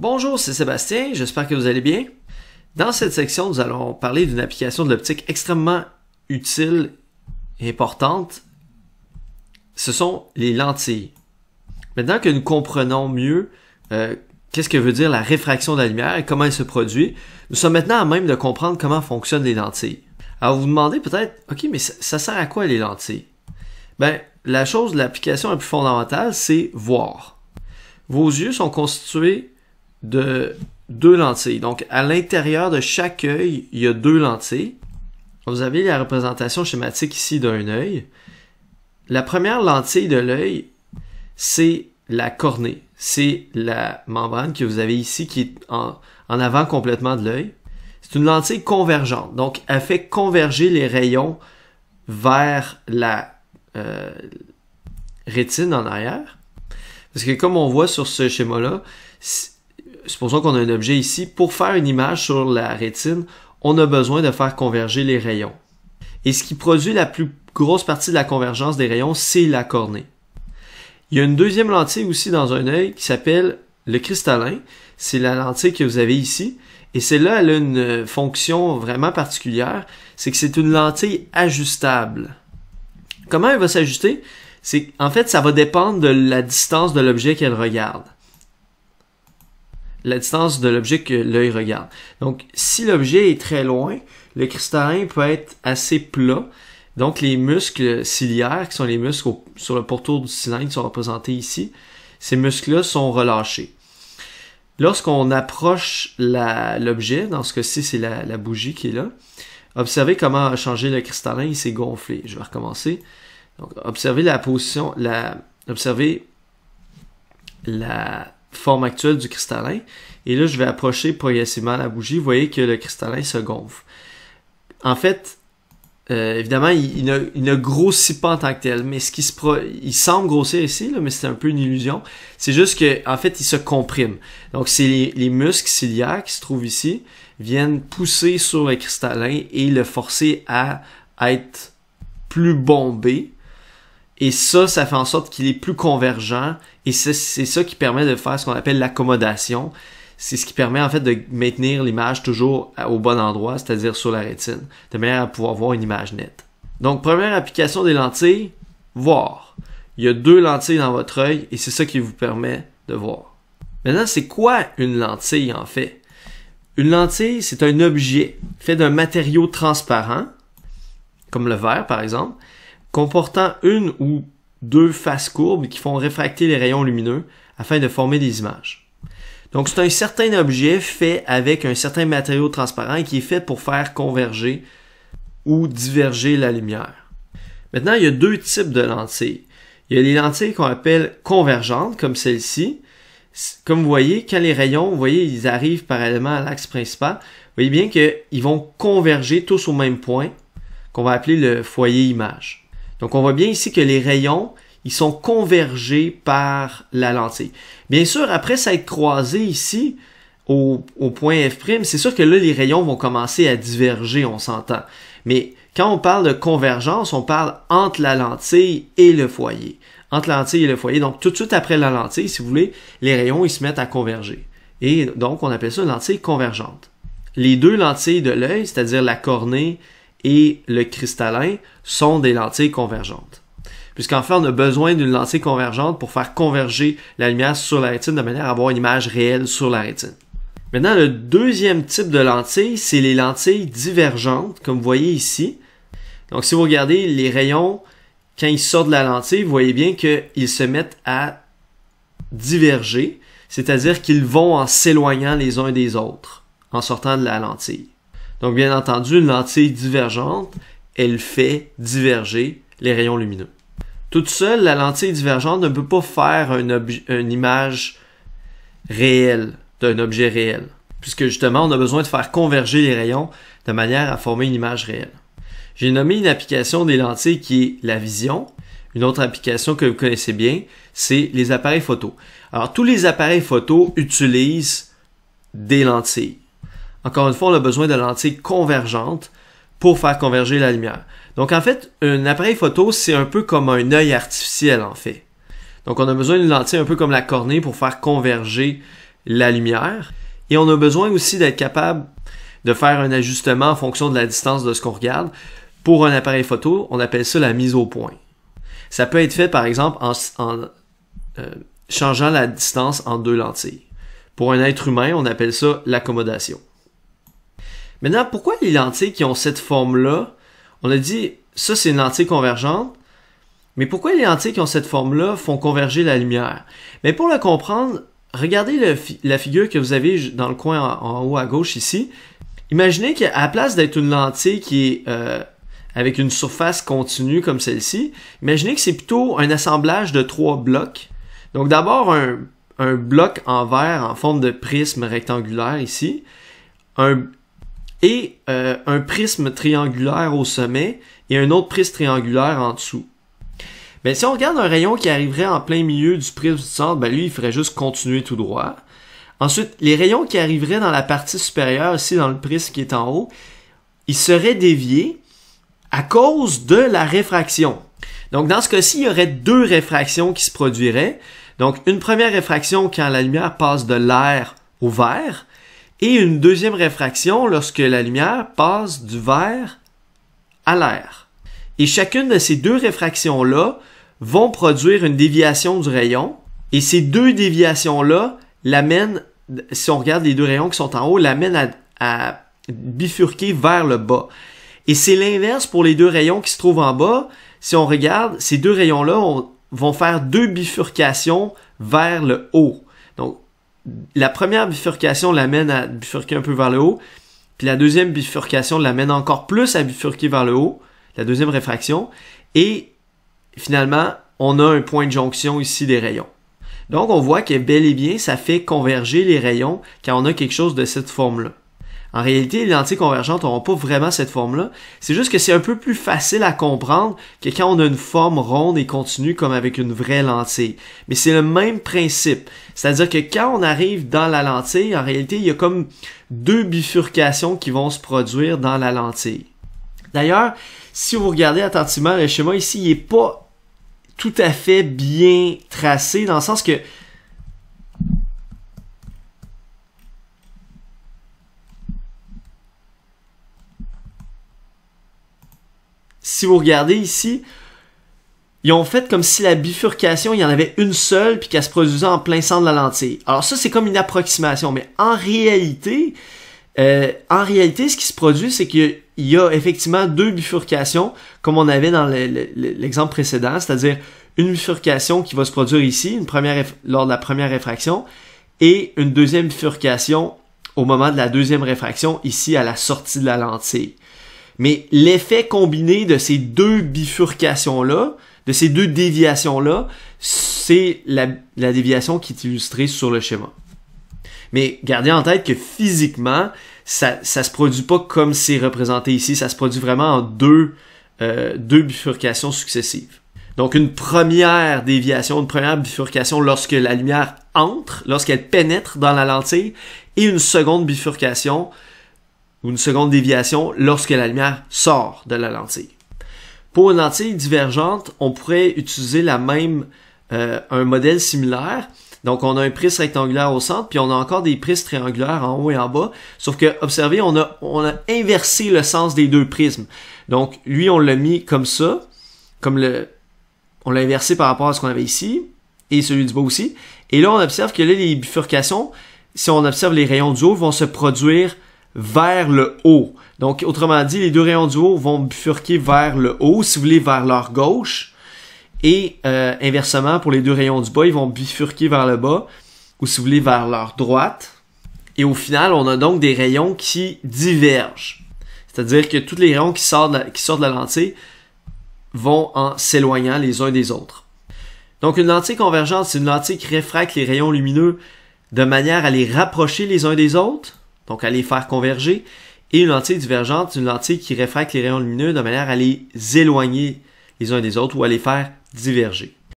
Bonjour, c'est Sébastien, j'espère que vous allez bien. Dans cette section, nous allons parler d'une application de l'optique extrêmement utile et importante. Ce sont les lentilles. Maintenant que nous comprenons mieux euh, qu'est-ce que veut dire la réfraction de la lumière et comment elle se produit, nous sommes maintenant à même de comprendre comment fonctionnent les lentilles. Alors vous vous demandez peut-être, ok, mais ça, sert à quoi les lentilles Ben, la chose, l'application la plus fondamentale, c'est voir. Vos yeux sont constitués de deux lentilles. Donc, à l'intérieur de chaque œil, il y a deux lentilles. Vous avez la représentation schématique ici d'un œil. La première lentille de l'œil, c'est la cornée. C'est la membrane que vous avez ici qui est en, avant complètement de l'œil. C'est une lentille convergente, donc elle fait converger les rayons vers la euh, rétine en arrière. Parce que comme on voit sur ce schéma-là, supposons qu'on a un objet ici, pour faire une image sur la rétine, on a besoin de faire converger les rayons. Et ce qui produit la plus grosse partie de la convergence des rayons, c'est la cornée. Il y a une deuxième lentille aussi dans un œil qui s'appelle le cristallin. C'est la lentille que vous avez ici. Et celle-là, elle a une fonction vraiment particulière, c'est que c'est une lentille ajustable. Comment elle va s'ajuster? C'est en fait, ça va dépendre de la distance de l'objet qu'elle regarde la distance de l'objet que l'œil regarde. Donc, si l'objet est très loin, le cristallin peut être assez plat. Donc, les muscles ciliaires, qui sont les muscles sur le pourtour du cylindre, sont représentés ici, ces muscles-là sont relâchés. Lorsqu'on approche l'objet, dans ce cas-ci, c'est la, la, bougie qui est là, observez comment a changé le cristallin, il s'est gonflé. Je vais recommencer. Donc, observez la position, la, observez la forme actuelle du cristallin. Et là, je vais approcher progressivement la bougie. Vous voyez que le cristallin se gonfle. En fait, euh, évidemment, il, ne, grossit pas en tant que tel, mais ce qui se il semble grossir ici, mais c'est un peu une illusion. C'est juste que, en fait, il se comprime. Donc, c'est les, les, muscles ciliaires qui se trouvent ici viennent pousser sur le cristallin et le forcer à être plus bombé et ça, ça fait en sorte qu'il est plus convergent et c'est ça qui permet de faire ce qu'on appelle l'accommodation. C'est ce qui permet en fait de maintenir l'image toujours au bon endroit, c'est-à-dire sur la rétine, de manière à pouvoir voir une image nette. Donc première application des lentilles, voir. Il y a deux lentilles dans votre œil et c'est ça qui vous permet de voir. Maintenant, c'est quoi une lentille en fait Une lentille, c'est un objet fait d'un matériau transparent, comme le verre par exemple, comportant une ou deux faces courbes qui font réfracter les rayons lumineux afin de former des images. Donc c'est un certain objet fait avec un certain matériau transparent qui est fait pour faire converger ou diverger la lumière. Maintenant, il y a deux types de lentilles. Il y a les lentilles qu'on appelle convergentes, comme celle-ci. Comme vous voyez, quand les rayons, vous voyez, ils arrivent parallèlement à l'axe principal, vous voyez bien qu'ils vont converger tous au même point, qu'on va appeler le foyer image. Donc on voit bien ici que les rayons, ils sont convergés par la lentille. Bien sûr, après s'être croisé ici, au, au, point F', c'est sûr que là, les rayons vont commencer à diverger, on s'entend. Mais quand on parle de convergence, on parle entre la lentille et le foyer. Entre la lentille et le foyer. Donc, tout de suite après la lentille, si vous voulez, les rayons, ils se mettent à converger. Et donc, on appelle ça une lentille convergente. Les deux lentilles de l'œil, c'est-à-dire la cornée et le cristallin sont des lentilles convergentes. Puisqu'en fait, on a besoin d'une lentille convergente pour faire converger la lumière sur la rétine de manière à avoir une image réelle sur la rétine. Maintenant, le deuxième type de lentille, c'est les lentilles divergentes, comme vous voyez ici. Donc, si vous regardez les rayons, quand ils sortent de la lentille, vous voyez bien qu'ils se mettent à diverger, c'est-à-dire qu'ils vont en s'éloignant les uns des autres en sortant de la lentille. Donc, bien entendu, une lentille divergente, elle fait diverger les rayons lumineux. Toute seule, la lentille divergente ne peut pas faire une, image réelle d'un objet réel, puisque justement, on a besoin de faire converger les rayons de manière à former une image réelle. J'ai nommé une application des lentilles qui est la vision. Une autre application que vous connaissez bien, c'est les appareils photo. Alors, tous les appareils photo utilisent des lentilles. Encore une fois, on a besoin de lentilles convergentes pour faire converger la lumière. Donc en fait, un appareil photo, c'est un peu comme un œil artificiel en fait. Donc on a besoin d'une lentille un peu comme la cornée pour faire converger la lumière. Et on a besoin aussi d'être capable de faire un ajustement en fonction de la distance de ce qu'on regarde. Pour un appareil photo, on appelle ça la mise au point. Ça peut être fait par exemple en, euh, changeant la distance en deux lentilles. Pour un être humain, on appelle ça l'accommodation. Maintenant, pourquoi les lentilles qui ont cette forme-là, on a dit, ça c'est une lentille convergente, mais pourquoi les lentilles qui ont cette forme-là font converger la lumière? Mais pour le comprendre, regardez la figure que vous avez dans le coin en, haut à gauche ici. Imaginez qu'à la place d'être une lentille qui est euh, avec une surface continue comme celle-ci, imaginez que c'est plutôt un assemblage de trois blocs. Donc d'abord un, un, bloc en verre en forme de prisme rectangulaire ici, un, et euh, un prisme triangulaire au sommet et un autre prisme triangulaire en dessous. Mais ben, si on regarde un rayon qui arriverait en plein milieu du prisme du centre, ben lui, il ferait juste continuer tout droit. Ensuite, les rayons qui arriveraient dans la partie supérieure, ici dans le prisme qui est en haut, ils seraient déviés à cause de la réfraction. Donc dans ce cas-ci, il y aurait deux réfractions qui se produiraient. Donc une première réfraction quand la lumière passe de l'air au vert, et une deuxième réfraction lorsque la lumière passe du verre à l'air. Et chacune de ces deux réfractions-là vont produire une déviation du rayon, et ces deux déviations-là l'amènent, si on regarde les deux rayons qui sont en haut, l'amènent à, à bifurquer vers le bas. Et c'est l'inverse pour les deux rayons qui se trouvent en bas. Si on regarde, ces deux rayons-là vont faire deux bifurcations vers le haut. Donc, la première bifurcation l'amène à bifurquer un peu vers le haut, puis la deuxième bifurcation l'amène encore plus à bifurquer vers le haut, la deuxième réfraction, et finalement, on a un point de jonction ici des rayons. Donc on voit que bel et bien, ça fait converger les rayons quand on a quelque chose de cette forme-là. En réalité, les lentilles convergentes n'auront pas vraiment cette forme-là. C'est juste que c'est un peu plus facile à comprendre que quand on a une forme ronde et continue comme avec une vraie lentille. Mais c'est le même principe. C'est-à-dire que quand on arrive dans la lentille, en réalité, il y a comme deux bifurcations qui vont se produire dans la lentille. D'ailleurs, si vous regardez attentivement le schéma ici, il n'est pas tout à fait bien tracé dans le sens que si vous regardez ici, ils ont fait comme si la bifurcation, il y en avait une seule, puis qu'elle se produisait en plein centre de la lentille. Alors ça, c'est comme une approximation, mais en réalité, euh, en réalité, ce qui se produit, c'est qu'il y a effectivement deux bifurcations, comme on avait dans l'exemple précédent, c'est-à-dire une bifurcation qui va se produire ici, une première lors de la première réfraction, et une deuxième bifurcation au moment de la deuxième réfraction, ici à la sortie de la lentille. Mais l'effet combiné de ces deux bifurcations-là, de ces deux déviations-là, c'est la, déviation qui est illustrée sur le schéma. Mais gardez en tête que physiquement, ça ne se produit pas comme c'est représenté ici, ça se produit vraiment en deux, euh, deux bifurcations successives. Donc une première déviation, une première bifurcation lorsque la lumière entre, lorsqu'elle pénètre dans la lentille, et une seconde bifurcation ou une seconde déviation lorsque la lumière sort de la lentille. Pour une lentille divergente, on pourrait utiliser la même, euh, un modèle similaire. Donc on a un prisme rectangulaire au centre, puis on a encore des prismes triangulaires en haut et en bas. Sauf que, observez, on a, on a inversé le sens des deux prismes. Donc lui, on l'a mis comme ça, comme le, on l'a inversé par rapport à ce qu'on avait ici, et celui du bas aussi. Et là, on observe que là, les bifurcations, si on observe les rayons du haut, vont se produire vers le haut. Donc, autrement dit, les deux rayons du haut vont bifurquer vers le haut, si vous voulez, vers leur gauche. Et euh, inversement, pour les deux rayons du bas, ils vont bifurquer vers le bas, ou si vous voulez, vers leur droite. Et au final, on a donc des rayons qui divergent. C'est-à-dire que tous les rayons qui sortent de la, qui sortent de la lentille vont en s'éloignant les uns des autres. Donc une lentille convergente, c'est une lentille qui réfracte les rayons lumineux de manière à les rapprocher les uns des autres donc à les faire converger, et une lentille divergente, une lentille qui réfracte les rayons lumineux de manière à les éloigner les uns des autres ou à les faire diverger.